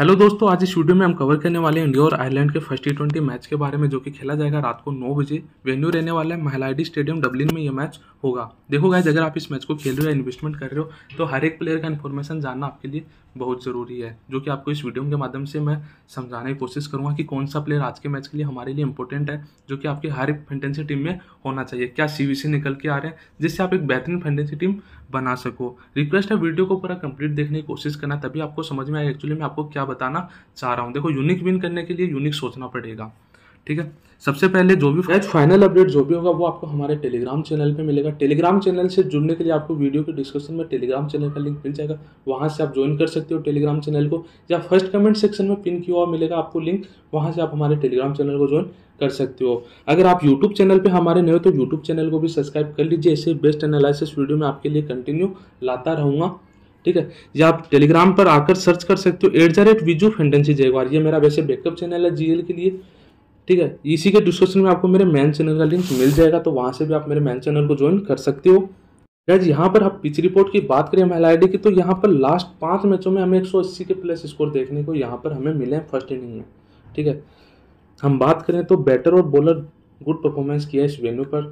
hello दोस्तों आज इस वीडियो में हम कवर करने वाले हैं इंडिया और आयरलैंड के फर्स्ट टी ट्वेंटी मैच के बारे में जो कि खेला जाएगा रात को नौ बजे वेन्यू रहने वाला है महलाइडी स्टेडियम डब्लिन में यह मैच होगा देखो गाइज अगर आप इस मैच को खेल रहे हो या इन्वेस्टमेंट कर रहे हो तो हर एक प्लेयर का इन्फॉर्मेशन जानना आपके लिए बहुत ज़रूरी है जो कि आपको इस वीडियो के माध्यम से मैं समझाने की कोशिश करूँगा कि कौन सा प्लेयर आज के मैच के लिए हमारे लिए इंपॉर्टेंट है जो कि आपकी हर एक फेंटेंसी टीम में होना चाहिए क्या सी निकल के आ रहे हैं जिससे आप एक बेहतरीन फेंटेंसी टीम बना सको रिक्वेस्ट है वीडियो को पूरा कंप्लीट देखने की कोशिश करना तभी आपको समझ में आए एक्चुअली मैं आपको क्या बताना चाह रहा हूँ देखो यूनिक विन करने के लिए यूनिक सोचना पड़ेगा ठीक है सबसे पहले जो भी फाइनल अपडेट जो भी होगा वो आपको हमारे टेलीग्राम चैनल पे मिलेगा टेलीग्राम चैनल से जुड़ने के लिए आपको वीडियो के डिस्क्रिप्शन में टेलीग्राम चैनल का लिंक मिल जाएगा वहाँ से आप ज्वाइन कर सकते हो टेलीग्राम चैनल को या फर्स्ट कमेंट सेक्शन में पिन किया हुआ मिलेगा आपको लिंक वहाँ से आप हमारे टेलीग्राम चैनल को ज्वाइन कर सकते हो अगर आप यूट्यूब चैनल पर हमारे नए हो तो यूट्यूब चैनल को भी सब्सक्राइब कर लीजिए ऐसे बेस्ट एनालिसिस वीडियो में आपके लिए कंटिन्यू लाता रहूँगा ठीक है या आप टेलीग्राम पर आकर सर्च कर सकते हो एट द रेट विजू फेंडेंसी जयवार ये मेरा वैसे बैकअप चैनल है जीएल के लिए ठीक है इसी के डिस्क्रिप्शन में आपको मेरे मेन चैनल का लिंक मिल जाएगा तो वहाँ से भी आप मेरे मेन चैनल को ज्वाइन कर सकते हो गैज यहाँ पर आप पिच रिपोर्ट की बात करें एल एल की तो यहाँ पर लास्ट पाँच मैचों में हमें एक के प्लस स्कोर देखने को यहाँ पर हमें मिले हैं फर्स्ट इनिंग में ठीक है हम बात करें तो बैटर और बॉलर गुड परफॉर्मेंस किया इस वेन्यू पर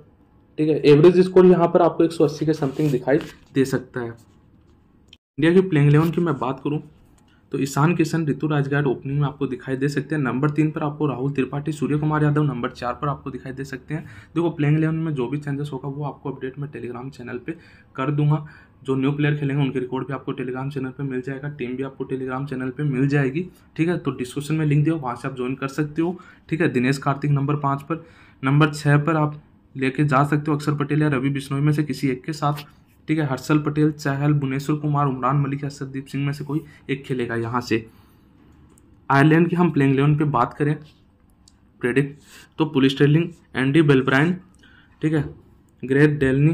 ठीक है एवरेज स्कोर यहाँ पर आपको 180 के समथिंग दिखाई दे सकता है इंडिया की प्लेइंग इलेवन की मैं बात करूँ तो ईशान किशन ऋतु राजगाड़ ओपनिंग में आपको दिखाई दे सकते हैं नंबर तीन पर आपको राहुल त्रिपाठी सूर्य कुमार यादव नंबर चार पर आपको दिखाई दे सकते हैं देखो प्लेइंग इलेवन में जो भी चेंजेस होगा वो आपको अपडेट मैं टेलीग्राम चैनल पर कर दूंगा जो न्यू प्लेयर खेलेंगे उनके रिकॉर्ड भी आपको टेलीग्राम चैनल पे मिल जाएगा टीम भी आपको टेलीग्राम चैनल पे मिल जाएगी ठीक है तो डिस्क्रिप्शन में लिंक दिया वहाँ से आप ज्वाइन कर सकते हो ठीक है दिनेश कार्तिक नंबर पाँच पर नंबर छः पर आप लेके जा सकते हो अक्षर पटेल या रवि बिश्नोई में से किसी एक के साथ ठीक है हर्षल पटेल चहल भुवनेश्वर कुमार उमरान मलिक या सरदीप सिंह में से कोई एक खेलेगा यहाँ से आयरलैंड की हम प्लेइंग इलेवन पे बात करें प्रेडिक तो पुलिस ट्रेलिंग एंडी बेलब्राइन ठीक है Gareth Delany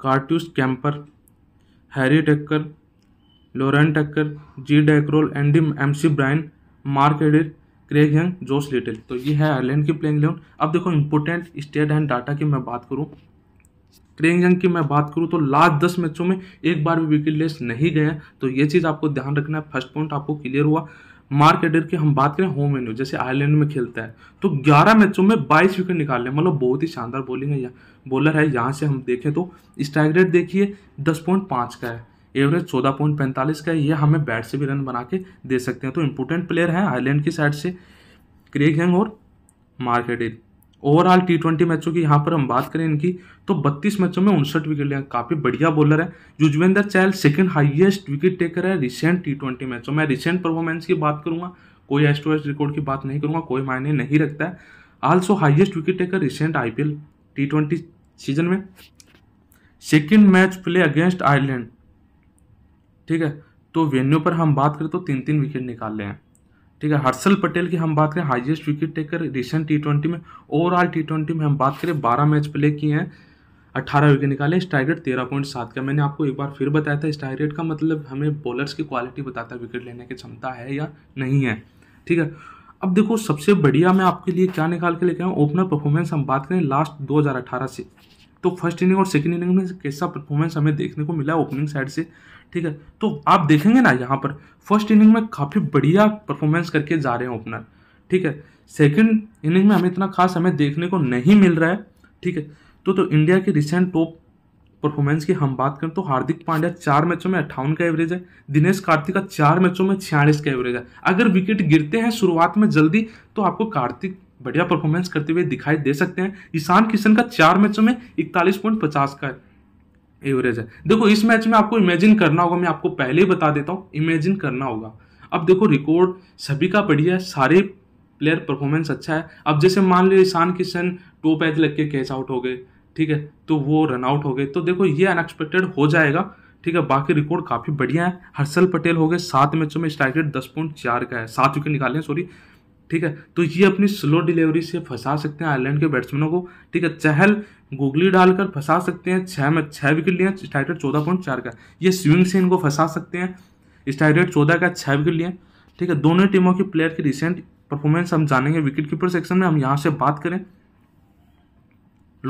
Curtis Campher Harry Tector Lorcan Tucker G Dockrell Andy McBrine Mark Adair Craig Young Josh Little तो ये है आयरलैंड की प्लेइंग इलेवन अब देखो इंपोर्टेंट स्टेट एंड डाटा की मैं बात करूँ क्रेंग यंग की मैं बात करूँ तो लास्ट दस मैचों में एक बार भी विकेट लेस नहीं गया तो ये चीज़ आपको ध्यान रखना है फर्स्ट पॉइंट आपको क्लियर हुआ मार्क एडर की हम बात करें होम एन्यू जैसे आयरलैंड में खेलता है तो 11 मैचों में 22 विकेट निकाल लें मतलब बहुत ही शानदार बॉलिंग है यहाँ बॉलर है यहाँ से हम देखें तो स्ट्राइक रेट देखिए 10.5 का है एवरेज चौदह पॉइंट पैंतालीस का है ये हमें बैट से भी रन बना के दे सकते हैं तो इम्पोर्टेंट प्लेयर हैं आयरलैंड की साइड से क्रेग हैंग और Mark Adair overall T twenty मैचों की यहाँ पर हम बात करें इनकी तो 32 मैचों में उनसठ विकेट लिया काफ़ी बढ़िया बॉलर है Yuzvendra Chahal second highest wicket taker है रिसेंट टी ट्वेंटी मैचों में रिसेंट परफॉर्मेंस की बात करूंगा कोई एस टू रिकॉर्ड की बात नहीं करूंगा कोई मायने नहीं रखता है also highest wicket taker recent I P T twenty season में second match play against Ireland ठीक है तो वेन्यू पर हम बात करें तो तीन तीन विकेट निकाल रहे हैं ठीक है हर्षल पटेल की हम बात करें highest wicket taker recent T twenty में ओवरऑल टी ट्वेंटी में हम बात करें बारह मैच प्ले किए हैं अट्ठारह विकेट निकाले स्ट्राइक रेट तेरह पॉइंट सात का मैंने आपको एक बार फिर बताया था स्ट्राइक रेट का मतलब हमें बॉलर्स की क्वालिटी बताता है विकेट लेने की क्षमता है या नहीं है ठीक है अब देखो सबसे बढ़िया मैं आपके लिए क्या निकाल के लेके आऊँ ओपनर परफॉर्मेंस हम बात करें लास्ट अठारह से तो फर्स्ट इनिंग और सेकेंड इनिंग में कैसा परफॉर्मेंस हमें देखने को मिला ओपनिंग साइड से ठीक है तो आप देखेंगे ना यहाँ पर फर्स्ट इनिंग में काफ़ी बढ़िया परफॉर्मेंस करके जा रहे हैं ओपनर ठीक है सेकेंड इनिंग में हमें इतना खास हमें देखने को नहीं मिल रहा है ठीक है तो तो इंडिया के रिसेंट टॉप परफॉर्मेंस की हम बात करें तो हार्दिक पांड्या चार मैचों में अट्ठावन का एवरेज है दिनेश कार्तिक का चार मैचों में छियालीस का एवरेज है अगर विकेट गिरते हैं शुरुआत में जल्दी तो आपको कार्तिक बढ़िया परफॉर्मेंस करते हुए दिखाई दे सकते हैं ईशान किशन का चार मैचों में इकतालीस पॉइंट पचास का एवरेज है देखो इस मैच में आपको इमेजिन करना होगा मैं आपको पहले ही बता देता हूँ इमेजिन करना होगा अब देखो रिकॉर्ड सभी का बढ़िया है सारे प्लेयर परफॉर्मेंस अच्छा है अब जैसे मान लीजिए ईशान किशन टॉप एज लग के कैच आउट हो गए ठीक है तो वो रन आउट हो गए तो देखो ये अनएक्सपेक्टेड हो जाएगा ठीक है बाकी रिकॉर्ड काफ़ी बढ़िया है हर्षल पटेल हो गए सात मैचों में स्ट्राइक रेट दस पॉइंट चार का है सात विकेट निकाले हैं सॉरी ठीक है तो ये अपनी स्लो डिलीवरी से फंसा सकते हैं आयरलैंड के बैट्समैनों को ठीक है चहल गुगली डालकर फंसा सकते हैं छः में छः विकेट लिए स्ट्राइक चौदह पॉइंट चार का ये स्विंग से इनको फंसा सकते हैं स्ट्राइक चौदह का छः विकेट लिए ठीक है दोनों टीमों के प्लेयर की रिसेंट परफॉर्मेंस हम जानेंगे विकेट कीपर सेक्शन में हम यहाँ से बात करें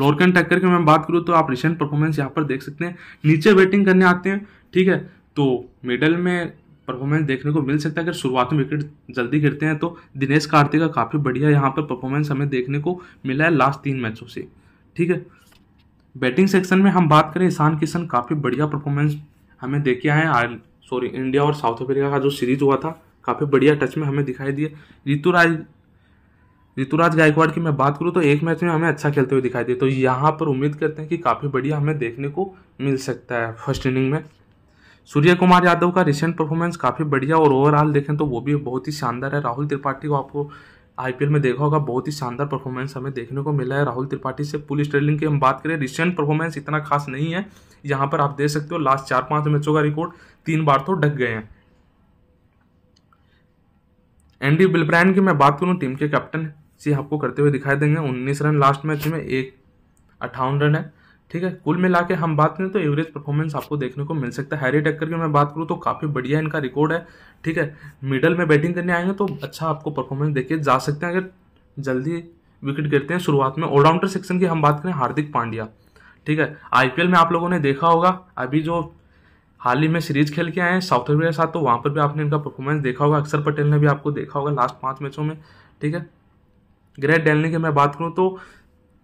लोरकन टक्कर की मैं बात करूँ तो आप रिसेंट परफॉर्मेंस यहाँ पर देख सकते हैं नीचे बैटिंग करने आते हैं ठीक है तो मिडल में परफॉर्मेंस देखने को मिल सकता है अगर शुरुआत में विकेट जल्दी गिरते हैं तो दिनेश कार्तिक का काफ़ी बढ़िया यहाँ पर परफॉर्मेंस हमें देखने को मिला है लास्ट तीन मैचों से ठीक है बैटिंग सेक्शन में हम बात करें ईशान किशन काफ़ी बढ़िया परफॉर्मेंस हमें देखे आए हैं सॉरी इंडिया और साउथ अफ्रीका का जो सीरीज हुआ था काफ़ी बढ़िया टच में हमें दिखाई दिए ऋतुराज ऋतुराज गायकवाड़ की मैं बात करूँ तो एक मैच में हमें अच्छा खेलते हुए दिखाई दिए तो यहाँ पर उम्मीद करते हैं कि काफ़ी बढ़िया हमें देखने को मिल सकता है फर्स्ट इनिंग में सूर्य कुमार यादव का रिसेंट परफॉर्मेंस काफ़ी बढ़िया और ओवरऑल देखें तो वो भी बहुत ही शानदार है राहुल त्रिपाठी को आपको आईपीएल में देखा होगा बहुत ही शानदार परफॉर्मेंस हमें देखने को मिला है राहुल त्रिपाठी से पुल स्ट्रेलिंग की हम बात करें रिसेंट परफॉर्मेंस इतना खास नहीं है यहाँ पर आप देख सकते हो लास्ट चार पाँच मैचों का रिकॉर्ड तीन बार तो ढक गए हैं एंडी बिलब्रैंड की मैं बात करूँ टीम के कैप्टन से आपको करते हुए दिखाई देंगे उन्नीस रन लास्ट मैच में एक अट्ठावन रन है ठीक है कुल मिला के हम बात करें तो एवरेज परफॉर्मेंस आपको देखने को मिल सकता है हैरी टक्कर की मैं बात करूँ तो काफ़ी बढ़िया इनका रिकॉर्ड है ठीक है मिडल में बैटिंग करने आएंगे तो अच्छा आपको परफॉर्मेंस देखिए जा सकते हैं अगर जल्दी विकेट गिरते हैं शुरुआत में ऑलराउंडर सेक्शन की हम बात करें हार्दिक पांड्या ठीक है आईपीएल में आप लोगों ने देखा होगा अभी जो हाल ही में सीरीज खेल के आए हैं साउथ अफ्रीका के साथ तो वहाँ पर भी आपने इनका परफॉर्मेंस देखा होगा अक्षर पटेल ने भी आपको देखा होगा लास्ट पाँच मैचों में ठीक है ग्रेट डेलने की मैं बात करूँ तो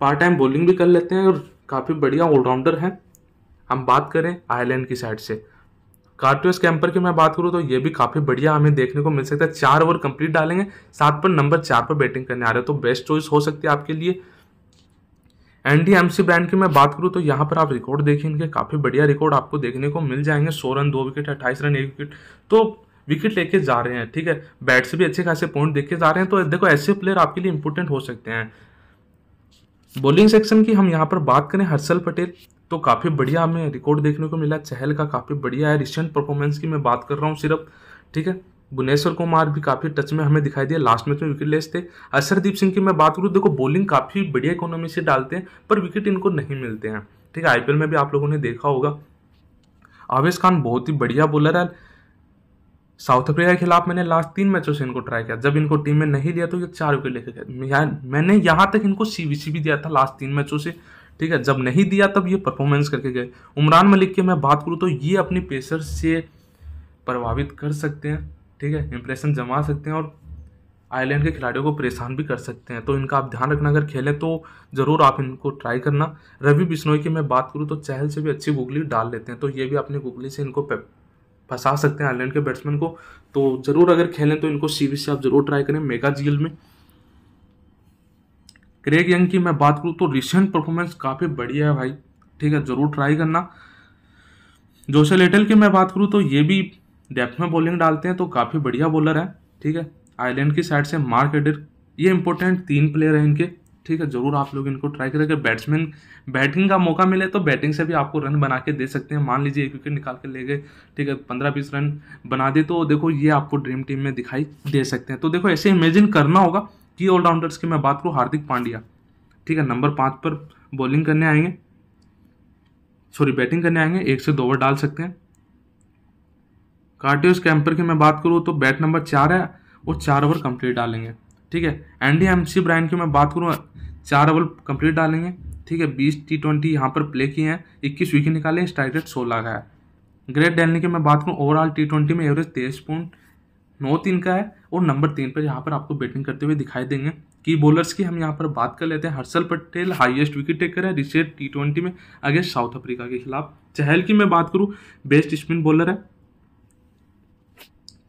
पार्ट टाइम बॉलिंग भी कर लेते हैं और काफ़ी बढ़िया ऑलराउंडर हैं हम बात करें आयरलैंड की साइड से कार्टोस कैंपर की मैं बात करूँ तो ये भी काफ़ी बढ़िया हमें देखने को मिल सकता है चार ओवर कंप्लीट डालेंगे सात पर नंबर चार पर बैटिंग करने आ रहे हैं तो बेस्ट चॉइस हो सकती है आपके लिए एनडीएमसी एम सी ब्रांड की मैं बात करूँ तो यहाँ पर आप रिकॉर्ड देखेंगे इनके काफ़ी बढ़िया रिकॉर्ड आपको देखने को मिल जाएंगे सौ रन दो विकेट अट्ठाईस रन एक विकेट तो विकेट लेके जा रहे हैं ठीक है बैट से भी अच्छे खासे पॉइंट के जा रहे हैं तो देखो ऐसे प्लेयर आपके लिए इंपॉर्टेंट हो सकते हैं बॉलिंग सेक्शन की हम यहाँ पर बात करें हर्षल पटेल तो काफ़ी बढ़िया हमें रिकॉर्ड देखने को मिला चहल का काफ़ी बढ़िया है रिसेंट परफॉर्मेंस की मैं बात कर रहा हूँ सिर्फ ठीक है भुवनेश्वर कुमार भी काफ़ी टच में हमें दिखाई दिया लास्ट मैच में विकेट लेस थे असरदीप सिंह की मैं बात करूँ देखो बॉलिंग काफ़ी बढ़िया इकोनॉमी से डालते हैं पर विकेट इनको नहीं मिलते हैं ठीक है आईपीएल में भी आप लोगों ने देखा होगा आवेश खान बहुत ही बढ़िया बॉलर है साउथ अफ्रीका के खिलाफ मैंने लास्ट तीन मैचों से इनको ट्राई किया जब इनको टीम में नहीं लिया तो ये चार विकेट लेके गए मैंने यहाँ तक इनको सी बी सी भी दिया था लास्ट तीन मैचों से ठीक है जब नहीं दिया तब ये परफॉर्मेंस करके गए उमरान मलिक की मैं बात करूँ तो ये अपनी प्रेशर से प्रभावित कर सकते हैं ठीक है इंप्रेशन जमा सकते हैं और आयरलैंड के खिलाड़ियों को परेशान भी कर सकते हैं तो इनका आप ध्यान रखना अगर खेलें तो ज़रूर आप इनको ट्राई करना रवि बिश्नोई की मैं बात करूँ तो चहल से भी अच्छी गुगली डाल लेते हैं तो ये भी अपनी गुगली से इनको फंसा सकते हैं आयरलैंड के बैट्समैन को तो ज़रूर अगर खेलें तो इनको सीरीज से आप ज़रूर ट्राई करें मेगा जील में क्रेग यंग की मैं बात करूँ तो रिसेंट परफॉर्मेंस काफ़ी बढ़िया है भाई ठीक है ज़रूर ट्राई करना जोशे लेटल की मैं बात करूँ तो ये भी डेप्थ में बॉलिंग डालते हैं तो काफ़ी बढ़िया बॉलर है ठीक है आयरलैंड की साइड से मार्क एडर ये इंपॉर्टेंट तीन प्लेयर हैं इनके ठीक है ज़रूर आप लोग इनको ट्राई करें अगर बैट्समैन बैटिंग का मौका मिले तो बैटिंग से भी आपको रन बना के दे सकते हैं मान लीजिए एक विकेट निकाल के ले गए ठीक है पंद्रह बीस रन बना दे तो देखो ये आपको ड्रीम टीम में दिखाई दे सकते हैं तो देखो ऐसे इमेजिन करना होगा कि ऑलराउंडर्स की मैं बात करूँ हार्दिक पांड्या ठीक है नंबर पाँच पर बॉलिंग करने आएंगे सॉरी बैटिंग करने आएंगे एक से दो ओवर डाल सकते हैं कार्टियोस कैंपर की मैं बात करूँ तो बैट नंबर चार है और चार ओवर कंप्लीट डालेंगे ठीक है एन डी सी ब्रायन की मैं बात करूँ चार ओवर कंप्लीट डालेंगे ठीक है बीस टी ट्वेंटी यहाँ पर प्ले किए हैं इक्कीस विकेट निकाले स्ट्राइक रेट सोलह का है ग्रेट डेलनी की मैं बात करूँ ओवरऑल टी ट्वेंटी में एवरेज तेईस पॉइंट नौ तीन का है और नंबर तीन पर यहाँ पर आपको बैटिंग करते हुए दिखाई देंगे की बॉलर्स की हम यहाँ पर बात कर लेते हैं Harshal Patel highest wicket taker है रिसेंट टी ट्वेंटी में अगेंस्ट साउथ अफ्रीका के खिलाफ चहल की मैं बात करूँ बेस्ट स्पिन बॉलर है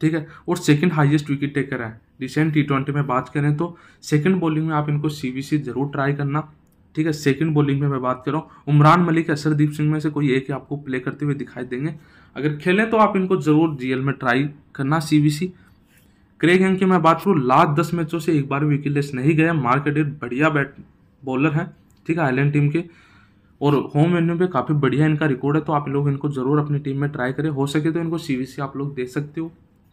ठीक है और सेकेंड हाइएस्ट विकेट टेकर है रिसेंट टी ट्वेंटी में बात करें तो सेकंड बॉलिंग में आप इनको सी जरूर ट्राई करना ठीक है सेकंड बॉलिंग में मैं बात कर रहा हूँ उमरान मलिक असरदीप सिंह में से कोई एक आपको प्ले करते हुए दिखाई देंगे अगर खेलें तो आप इनको जरूर जीएल में ट्राई करना सी क्रेग हैंग की मैं बात करूँ लास्ट दस मैचों से एक बार भी विकेटलेस नहीं गए मार्केट बढ़िया बैट बॉलर हैं ठीक है आयलैंड टीम के और होम वेन्यू पे काफ़ी बढ़िया इनका रिकॉर्ड है तो आप लोग इनको ज़रूर अपनी टीम में ट्राई करें हो सके तो इनको सी आप लोग दे सकते हो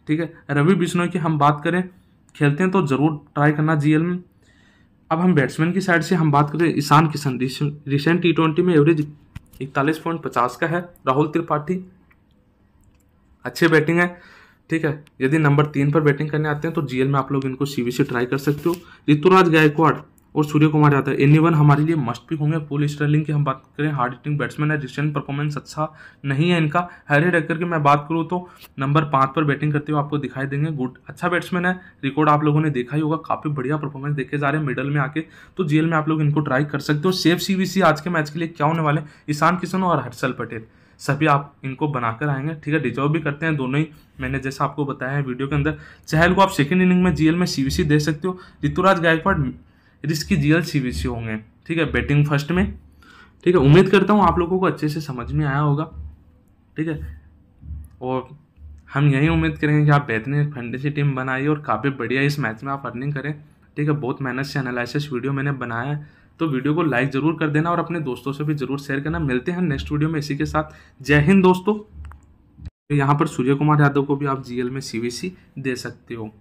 ठीक है रवि बिश्नोई की हम बात करें खेलते हैं तो ज़रूर ट्राई करना जीएल में अब हम बैट्समैन की साइड से हम बात करें Ishan Kishan recent T twenty में एवरेज इकतालीस पॉइंट पचास का है राहुल त्रिपाठी अच्छे बैटिंग है ठीक है यदि नंबर तीन पर बैटिंग करने आते हैं तो जीएल में आप लोग इनको सी ट्राई कर सकते हो ऋतुराज गायकवाड़ और सूर्य कुमार यादव एनी वन हमारे लिए मस्ट भी होंगे पुल स्टर्लिंग की हम बात करें हार्ड हिटिंग बैट्समैन है रिसेंट परफॉर्मेंस अच्छा नहीं है इनका हैरी रैकर की मैं बात करूँ तो नंबर पाँच पर बैटिंग करते हुए आपको दिखाई देंगे गुड अच्छा बैट्समैन है रिकॉर्ड आप लोगों ने देखा ही होगा काफ़ी बढ़िया परफॉर्मेंस देखे जा रहे हैं मिडल में आके तो जेल में आप लोग इनको ट्राई कर सकते हो सेफ सी आज के मैच के लिए क्या होने वाले ईशान किशन और हर्षल पटेल सभी आप इनको बनाकर आएंगे ठीक है डिजर्व भी करते हैं दोनों ही मैंने जैसा आपको बताया है वीडियो के अंदर चहल को आप सेकंड इनिंग में जीएल में सीवीसी दे सकते हो Ruturaj Gaikwad risky G L C B C होंगे ठीक है बैटिंग फर्स्ट में ठीक है उम्मीद करता हूँ आप लोगों को अच्छे से समझ में आया होगा ठीक है और हम यही उम्मीद करेंगे कि आप बेहतरीन फंडेसी टीम बनाइए और काफ़ी बढ़िया इस मैच में आप अर्निंग करें ठीक है बहुत मेहनत से एनालिसिस वीडियो मैंने बनाया है तो वीडियो को लाइक ज़रूर कर देना और अपने दोस्तों से भी ज़रूर शेयर करना मिलते हैं नेक्स्ट वीडियो में इसी के साथ जय हिंद दोस्तों यहाँ पर सूर्य कुमार यादव को भी आप जीएल में सी दे सकते हो